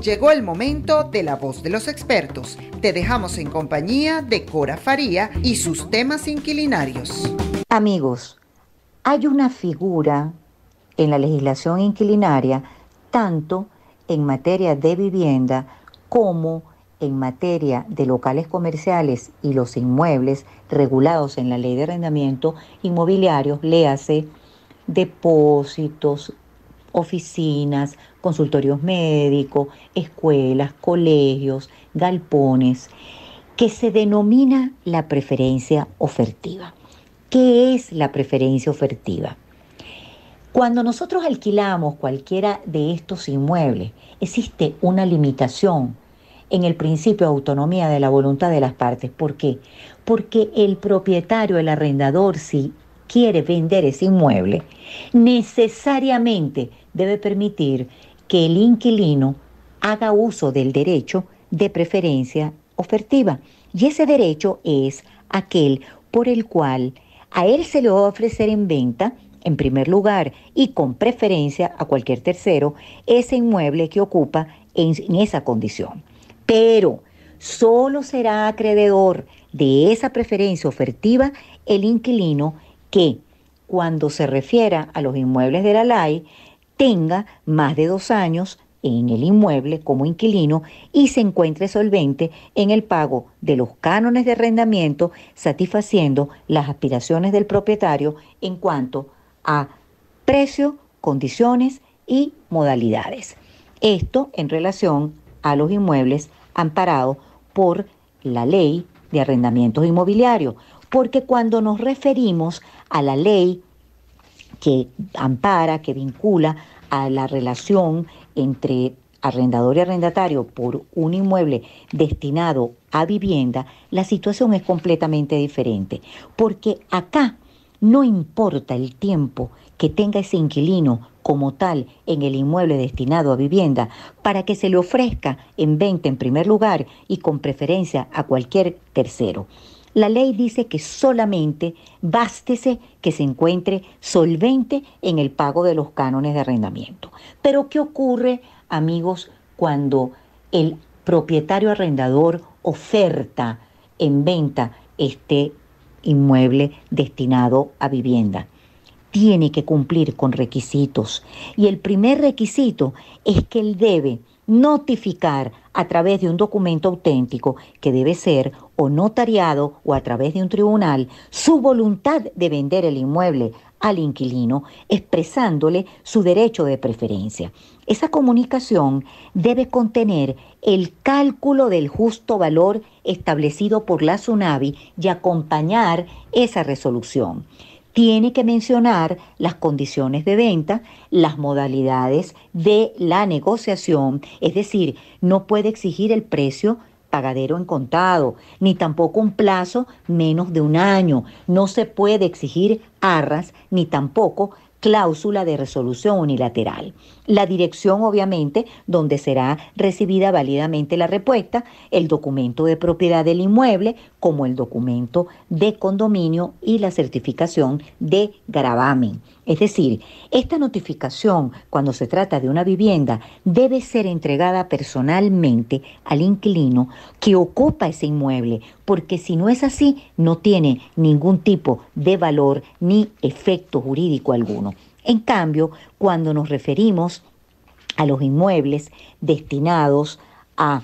Llegó el momento de la voz de los expertos. Te dejamos en compañía de Cora Faría y sus temas inquilinarios. Amigos, hay una figura en la legislación inquilinaria, tanto en materia de vivienda como en en materia de locales comerciales y los inmuebles regulados en la ley de arrendamiento inmobiliario, le hace depósitos, oficinas, consultorios médicos, escuelas, colegios, galpones, que se denomina la preferencia ofertiva. ¿Qué es la preferencia ofertiva? Cuando nosotros alquilamos cualquiera de estos inmuebles, existe una limitación en el principio de autonomía de la voluntad de las partes. ¿Por qué? Porque el propietario, el arrendador, si quiere vender ese inmueble, necesariamente debe permitir que el inquilino haga uso del derecho de preferencia ofertiva. Y ese derecho es aquel por el cual a él se le va a ofrecer en venta, en primer lugar, y con preferencia a cualquier tercero, ese inmueble que ocupa en, en esa condición pero solo será acreedor de esa preferencia ofertiva el inquilino que, cuando se refiera a los inmuebles de la ley, tenga más de dos años en el inmueble como inquilino y se encuentre solvente en el pago de los cánones de arrendamiento, satisfaciendo las aspiraciones del propietario en cuanto a precio, condiciones y modalidades. Esto en relación a los inmuebles amparado por la ley de arrendamientos inmobiliarios, porque cuando nos referimos a la ley que ampara, que vincula a la relación entre arrendador y arrendatario por un inmueble destinado a vivienda, la situación es completamente diferente, porque acá no importa el tiempo que tenga ese inquilino como tal en el inmueble destinado a vivienda para que se le ofrezca en venta en primer lugar y con preferencia a cualquier tercero. La ley dice que solamente bástese que se encuentre solvente en el pago de los cánones de arrendamiento. Pero ¿qué ocurre, amigos, cuando el propietario arrendador oferta en venta este inmueble destinado a vivienda. Tiene que cumplir con requisitos y el primer requisito es que él debe notificar a través de un documento auténtico que debe ser o notariado o a través de un tribunal su voluntad de vender el inmueble al inquilino expresándole su derecho de preferencia. Esa comunicación debe contener el cálculo del justo valor establecido por la SUNAVI y acompañar esa resolución tiene que mencionar las condiciones de venta, las modalidades de la negociación, es decir, no puede exigir el precio pagadero en contado, ni tampoco un plazo menos de un año. No se puede exigir arras, ni tampoco cláusula de resolución unilateral. La dirección, obviamente, donde será recibida válidamente la respuesta, el documento de propiedad del inmueble, como el documento de condominio y la certificación de gravamen. Es decir, esta notificación, cuando se trata de una vivienda, debe ser entregada personalmente al inquilino que ocupa ese inmueble, porque si no es así, no tiene ningún tipo de valor ni efecto jurídico alguno. En cambio, cuando nos referimos a los inmuebles destinados a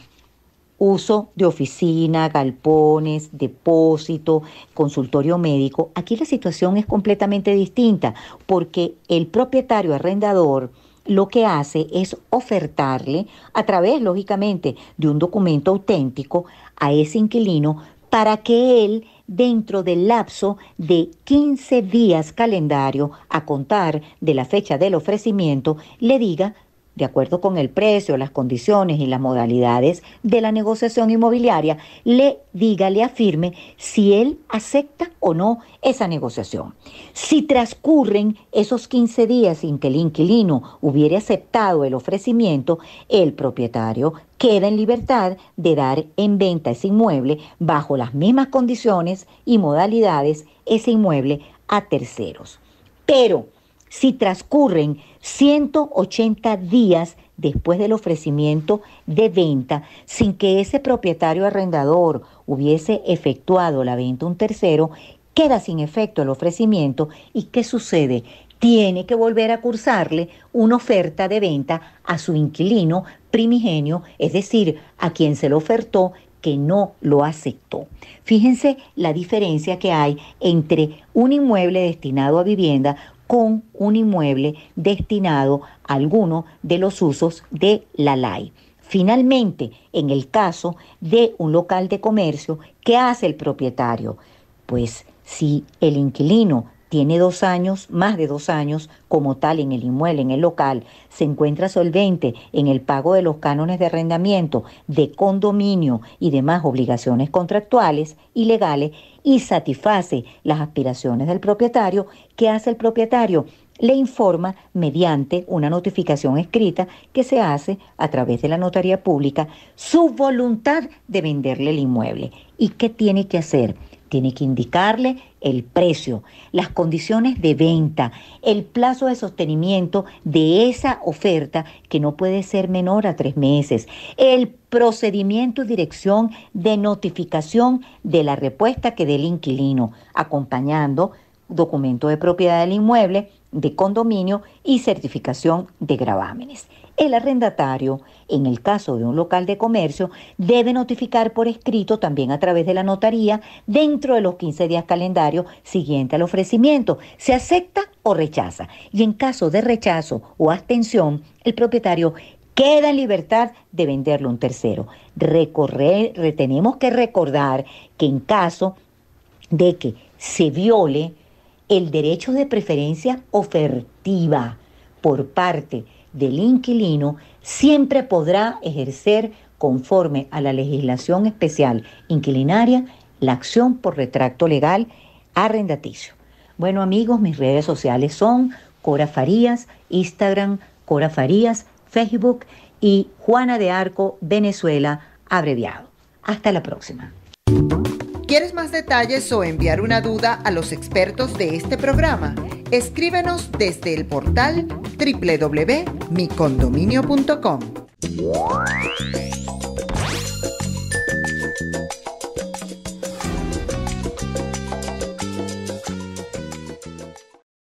uso de oficina, galpones, depósito, consultorio médico, aquí la situación es completamente distinta porque el propietario arrendador lo que hace es ofertarle a través, lógicamente, de un documento auténtico a ese inquilino para que él dentro del lapso de 15 días calendario a contar de la fecha del ofrecimiento, le diga de acuerdo con el precio, las condiciones y las modalidades de la negociación inmobiliaria, le diga, le afirme si él acepta o no esa negociación. Si transcurren esos 15 días sin que el inquilino hubiera aceptado el ofrecimiento, el propietario queda en libertad de dar en venta ese inmueble bajo las mismas condiciones y modalidades ese inmueble a terceros. Pero si transcurren 180 días después del ofrecimiento de venta sin que ese propietario arrendador hubiese efectuado la venta a un tercero, queda sin efecto el ofrecimiento y ¿qué sucede? Tiene que volver a cursarle una oferta de venta a su inquilino primigenio, es decir, a quien se lo ofertó que no lo aceptó. Fíjense la diferencia que hay entre un inmueble destinado a vivienda con un inmueble destinado a alguno de los usos de la ley. Finalmente, en el caso de un local de comercio, ¿qué hace el propietario? Pues si el inquilino tiene dos años, más de dos años, como tal en el inmueble, en el local. Se encuentra solvente en el pago de los cánones de arrendamiento, de condominio y demás obligaciones contractuales y legales y satisface las aspiraciones del propietario. ¿Qué hace el propietario? le informa mediante una notificación escrita que se hace a través de la notaría pública su voluntad de venderle el inmueble. ¿Y qué tiene que hacer? Tiene que indicarle el precio, las condiciones de venta, el plazo de sostenimiento de esa oferta que no puede ser menor a tres meses, el procedimiento y dirección de notificación de la respuesta que dé el inquilino, acompañando documento de propiedad del inmueble, de condominio y certificación de gravámenes. El arrendatario, en el caso de un local de comercio, debe notificar por escrito también a través de la notaría dentro de los 15 días calendario siguiente al ofrecimiento. Se acepta o rechaza. Y en caso de rechazo o abstención, el propietario queda en libertad de venderlo a un tercero. Recorrer, tenemos que recordar que en caso de que se viole el derecho de preferencia ofertiva por parte del inquilino siempre podrá ejercer conforme a la legislación especial inquilinaria la acción por retracto legal arrendaticio. Bueno amigos, mis redes sociales son Cora Farías, Instagram Cora Farías, Facebook y Juana de Arco Venezuela abreviado. Hasta la próxima quieres más detalles o enviar una duda a los expertos de este programa, escríbenos desde el portal www.micondominio.com.